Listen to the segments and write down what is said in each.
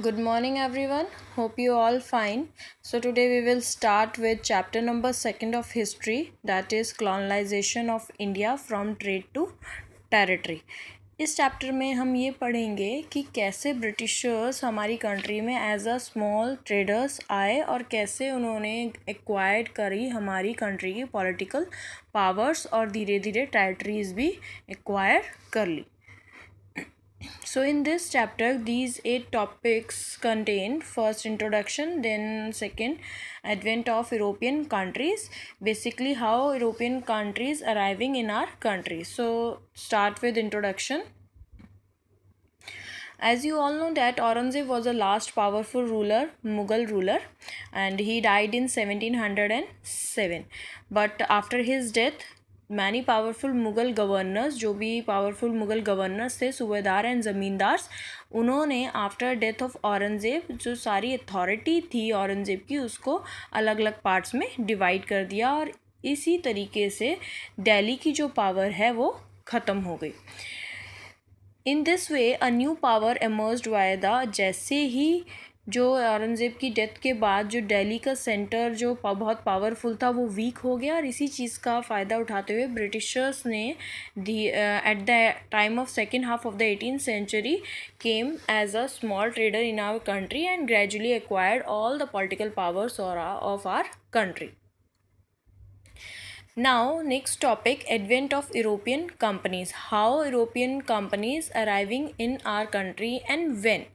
good morning everyone hope you all fine so today we will start with chapter number second of history that is colonization of india from trade to territory इस chapter में हम ये पढ़ेंगे कि कैसे Britishers हमारी country में as a small traders आए और कैसे उन्होंने एक्वायर्ड करी हमारी कंट्री की पॉलिटिकल पावर्स और धीरे धीरे टेरिटरीज़ भी एक्वायर कर ली So in this chapter, these eight topics contain first introduction, then second advent of European countries, basically how European countries arriving in our country. So start with introduction. As you all know that Aurangzeb was the last powerful ruler, Mughal ruler and he died in 1707. But after his death, many powerful Mughal governors जो भी powerful Mughal governors थे सूबेदार and ज़मींदार्स उन्होंने after death of Aurangzeb जो सारी authority थी औरंगज़ेब की उसको अलग अलग पार्ट्स में डिवाइड कर दिया और इसी तरीके से दिल्ली की जो पावर है वो ख़त्म हो गई in this way a new power emerge वायदा जैसे ही जो औरंगज़ेब की डेथ के बाद जो दिल्ली का सेंटर जो बहुत पावरफुल था वो वीक हो गया और इसी चीज़ का फ़ायदा उठाते हुए ब्रिटिशर्स ने दी at the time of second half of the eighteen century came as a small trader in our country and gradually acquired all the political powers और of our country now next topic advent of European companies how European companies arriving in our country and when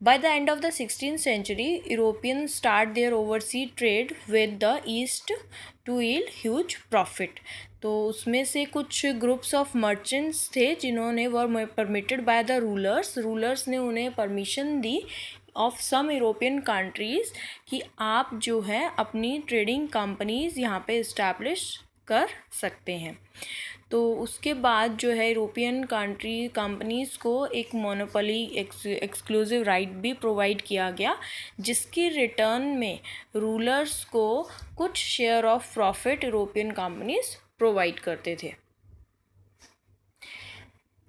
By the end of the 16th century, Europeans start their overseas trade with the East to yield huge profit. तो उसमें से कुछ groups of merchants थे जिन्होंने were permitted by the rulers rulers ने उन्हें permission दी of some European countries कि आप जो है अपनी ट्रेडिंग कंपनीज़ यहाँ पे इस्टेब्लिश कर सकते हैं तो उसके बाद जो है यूरोपियन कंट्री कंपनीज़ को एक मोनोपोली एक्सक्लूसिव राइट भी प्रोवाइड किया गया जिसकी रिटर्न में रूलर्स को कुछ share of profit European companies provide करते थे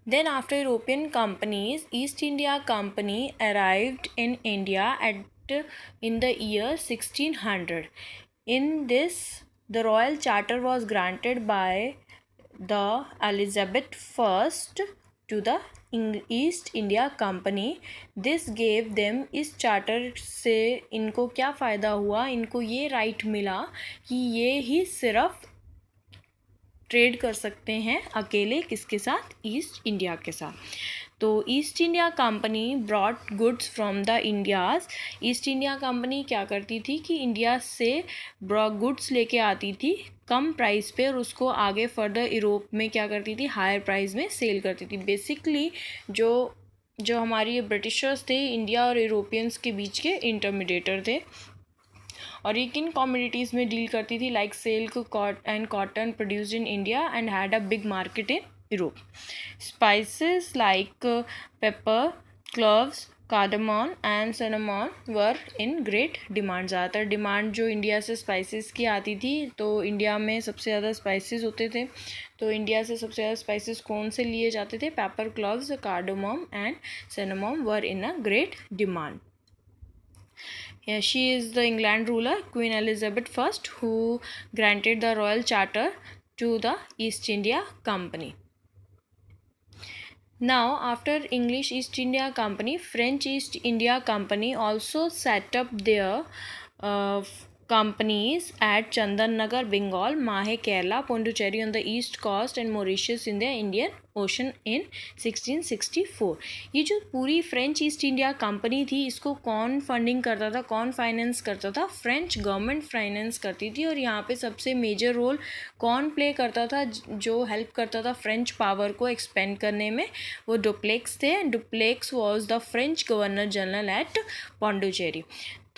then after European companies East India company arrived in India at in the year sixteen hundred in this the royal charter was granted by the Elizabeth first to the East India company this gave them इस charter से इनको क्या फ़ायदा हुआ इनको ये right मिला कि ये ही सिर्फ ट्रेड कर सकते हैं अकेले किसके साथ ईस्ट इंडिया के साथ तो East India company brought goods from the India's East India company क्या करती थी कि इंडिया से ब्रॉ गुड्स लेके आती थी कम प्राइस पे और उसको आगे फर्दर यूरोप में क्या करती थी हायर प्राइस में सेल करती थी बेसिकली जो जो हमारी ये ब्रिटिशर्स थे इंडिया और यूरोपियंस के बीच के इंटरमीडिएटर थे और ये किन कॉम्यूनिटीज़ में डील करती थी like silk and cotton produced in India and had a big market in Europe spices like pepper cloves cardamom and cinnamon were in great demand ज़्यादातर डिमांड जो इंडिया से स्पाइसेस की आती थी तो इंडिया में सबसे ज़्यादा स्पाइसेस होते थे तो इंडिया से सबसे ज़्यादा स्पाइसेस कौन से लिए जाते थे pepper cloth cardamom and cinnamon were in a great demand Yeah, she is the England ruler, Queen Elizabeth I, who granted the royal charter to the East India Company. Now, after English East India Company, French East India Company also set up their uh, companies at Chandannagar, Bengal, Mahe, Kerala, Pondicherry on the east coast and Mauritius in the Indian ocean in 1664 ये जो पूरी French east India company थी इसको कौन funding करता था कौन finance करता था फ्रेंच गवर्नमेंट फाइनेंस करती थी और यहाँ पे सबसे मेजर रोल कौन प्ले करता था जो हेल्प करता था फ्रेंच पावर को एक्सपेंड करने में वो डुप्लेक्स थे Dupleix was the French governor general at Pondicherry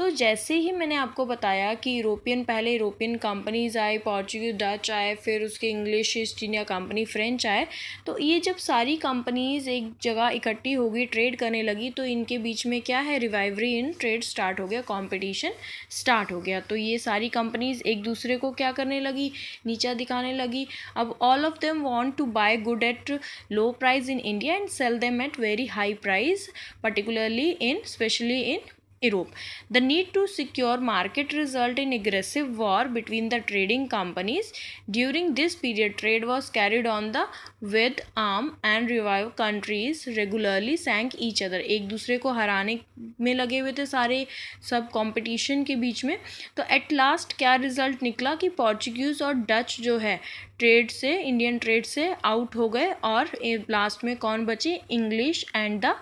तो जैसे ही मैंने आपको बताया कि यूरोपियन पहले यूरोपियन कंपनीज आए पॉर्चुगीज डच आए फिर उसके English East India company French आए तो ये जब सारी कंपनीज एक जगह इकट्ठी होगी ट्रेड करने लगी तो इनके बीच में क्या है रिवाइवरी इन ट्रेड स्टार्ट हो गया कॉम्पिटिशन स्टार्ट हो गया तो ये सारी कंपनीज एक दूसरे को क्या करने लगी नीचा दिखाने लगी अब all of them want to buy good at low price in India and sell them at very high price particularly in especially in Europe. The need to secure market result in aggressive war between the trading companies. During this period, trade was carried on the with arm and revive countries regularly sank each other. एक दूसरे को हराने में लगे हुए थे सारे सब कंपटीशन के बीच में तो एट लास्ट क्या रिजल्ट निकला कि पोर्चुगीज और डच जो है ट्रेड से इंडियन ट्रेड से आउट हो गए और लास्ट में कौन बची इंग्लिश एंड द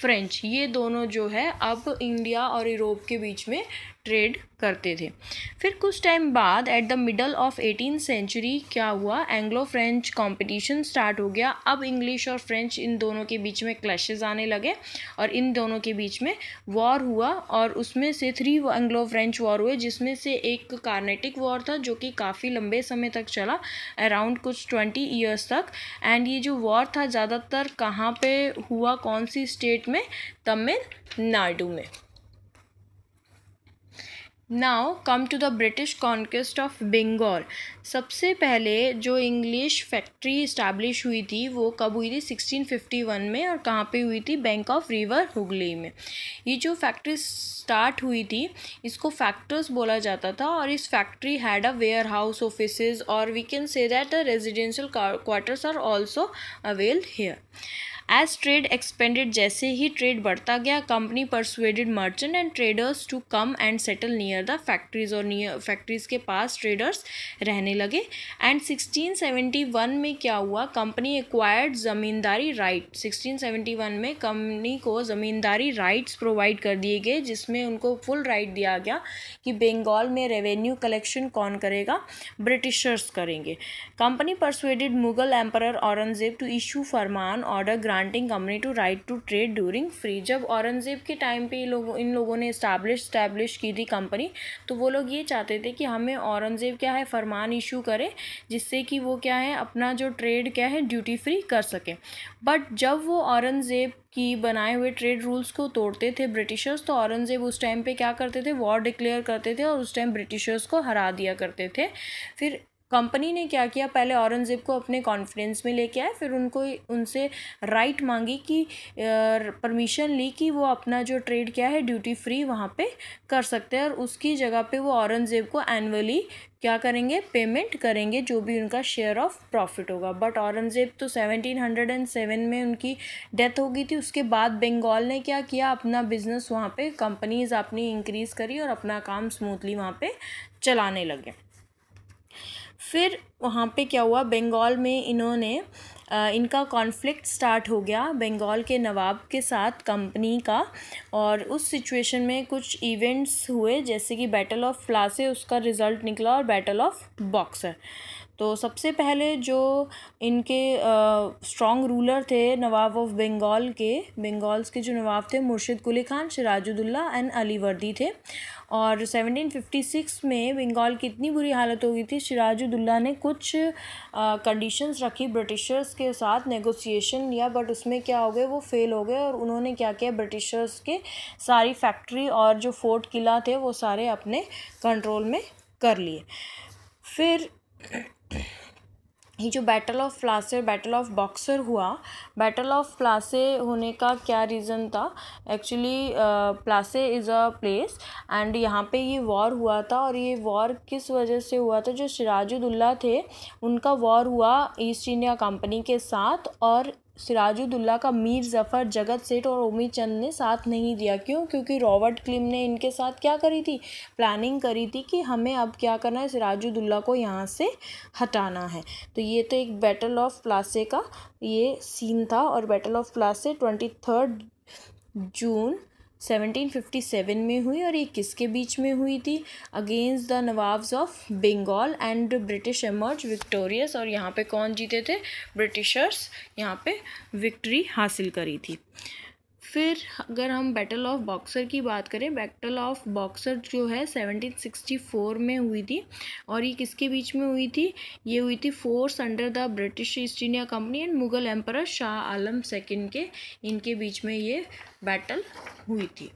फ्रेंच ये दोनों जो है अब इंडिया और यूरोप के बीच में ट्रेड करते थे फिर कुछ टाइम बाद at the middle of eighteen century क्या हुआ एंग्लो फ्रेंच कंपटीशन स्टार्ट हो गया अब इंग्लिश और फ्रेंच इन दोनों के बीच में क्लैशेज आने लगे और इन दोनों के बीच में वॉर हुआ और उसमें से थ्री एंग्लो फ्रेंच वॉर हुए जिसमें से एक कार्नेटिक वॉर था जो कि काफ़ी लंबे समय तक चला अराउंड कुछ ट्वेंटी ईयर्स तक एंड ये जो वॉर था ज़्यादातर कहाँ पर हुआ कौन सी स्टेट में तमिलनाडु में now come to the British conquest of Bengal सबसे पहले जो इंग्लिश फैक्ट्री इस्टेब्लिश हुई थी वो कब हुई थी 1651 में और कहाँ पे हुई थी बैंक ऑफ रिवर हुगली में ये जो फैक्ट्री स्टार्ट हुई थी इसको फैक्टर्स बोला जाता था और इस factory had a warehouse office और we can say that the residential quarters are also availed here as trade expanded जैसे ही ट्रेड बढ़ता गया company persuaded merchant and traders to come and settle near the factories और near factories के पास traders रहने लगे एंड सिक्सटीन वन में क्या हुआ company acquired zamindari right sixteen one में कंपनी को ज़मींदारी राइट्स प्रोवाइड कर दिए गए जिसमें उनको फुल राइट दिया गया कि बंगाल में रेवेन्यू कलेक्शन कौन करेगा ब्रिटिशर्स करेंगे company persuaded Mughal emperor Aurangzeb to issue farman order grant granting company to right to trade during free जब औरंगजेब के टाइम पे लोग इन लोगों ने इस्टेब्लिश इस्टेब्लिश की थी कंपनी तो वो लोग ये चाहते थे कि हमें औरंगजेब क्या है फरमान इशू करें जिससे कि वो क्या है अपना जो ट्रेड क्या है ड्यूटी फ्री कर सकें बट जब वो औरंगजेब की बनाए हुए ट्रेड रूल्स को तोड़ते थे ब्रिटिशर्स तो औरंगजेब उस टाइम पे क्या करते थे वॉर डिक्लेयर करते थे और उस टाइम ब्रिटिशर्स को हरा दिया करते थे फिर कंपनी ने क्या किया पहले औरंगज़ेब को अपने कॉन्फ्रेंस में लेके आए फिर उनको उनसे राइट मांगी कि परमिशन ली कि वो अपना जो ट्रेड क्या है ड्यूटी फ्री वहाँ पे कर सकते हैं और उसकी जगह पे वो औरंगज़ेब को एनुअली क्या करेंगे पेमेंट करेंगे जो भी उनका शेयर ऑफ प्रॉफिट होगा बट औरंगज़ेब तो सेवनटीन हंड्रेड एंड सेवन में उनकी डेथ हो गई थी उसके बाद बंगाल ने क्या किया अपना बिजनेस वहाँ पे कंपनीज अपनी इंक्रीज़ करी और अपना काम स्मूथली वहाँ पे चलाने लगे फिर वहाँ पे क्या हुआ बंगाल में इन्होंने इनका कॉन्फ्लिक्ट स्टार्ट हो गया बंगाल के नवाब के साथ कंपनी का और उस सिचुएशन में कुछ इवेंट्स हुए जैसे कि बैटल ऑफ फ्लासे उसका रिज़ल्ट निकला और बैटल ऑफ बॉक्सर तो सबसे पहले जो इनके स्ट्रॉन्ग रूलर थे नवाब ऑफ बंगाल के बंगाल्स के जो नवाब थे मुर्शिद कुली खान सिराजुद्दौला एंड अली वर्दी थे और 1756 में बंगाल की इतनी बुरी हालत हो गई थी सिराजुद्दौला ने कुछ कंडीशंस रखी ब्रिटिशर्स के साथ नेगोशिएशन लिया बट उसमें क्या हो गए वो फेल हो गए और उन्होंने क्या किया ब्रिटिशर्स के सारी फैक्ट्री और जो फोर्ट किला थे वो सारे अपने कंट्रोल में कर लिए फिर ये जो battle of Plassey battle of Buxar हुआ बैटल ऑफ प्लासे होने का क्या रीज़न था actually Plassey is a place and यहाँ पे ये वॉर हुआ था और ये वॉर किस वजह से हुआ था जो सिराजुद्दुल्ला थे उनका वॉर हुआ ईस्ट इंडिया कंपनी के साथ और सिराजुद्दुल्ला का मीर ज़फ़र जगत सेठ और उमी चंद ने साथ नहीं दिया क्यों क्योंकि रॉबर्ट क्लिम ने इनके साथ क्या करी थी प्लानिंग करी थी कि हमें अब क्या करना है सिराजुद्दुल्ला को यहाँ से हटाना है तो ये तो एक बैटल ऑफ प्लासे का ये सीन था और battle of Plassey twenty third June 1757 में हुई और ये किसके बीच में हुई थी against the nawabs of Bengal and British emerge victorious और यहाँ पे कौन जीते थे ब्रिटिशर्स यहाँ पे विक्ट्री हासिल करी थी फिर अगर हम बैटल ऑफ बॉक्सर की बात करें बैटल ऑफ बॉक्सर जो है 1764 में हुई थी और ये किसके बीच में हुई थी ये हुई थी force under the British East India company and Mughal emperor Shah Alam second के इनके बीच में ये बैटल हुई थी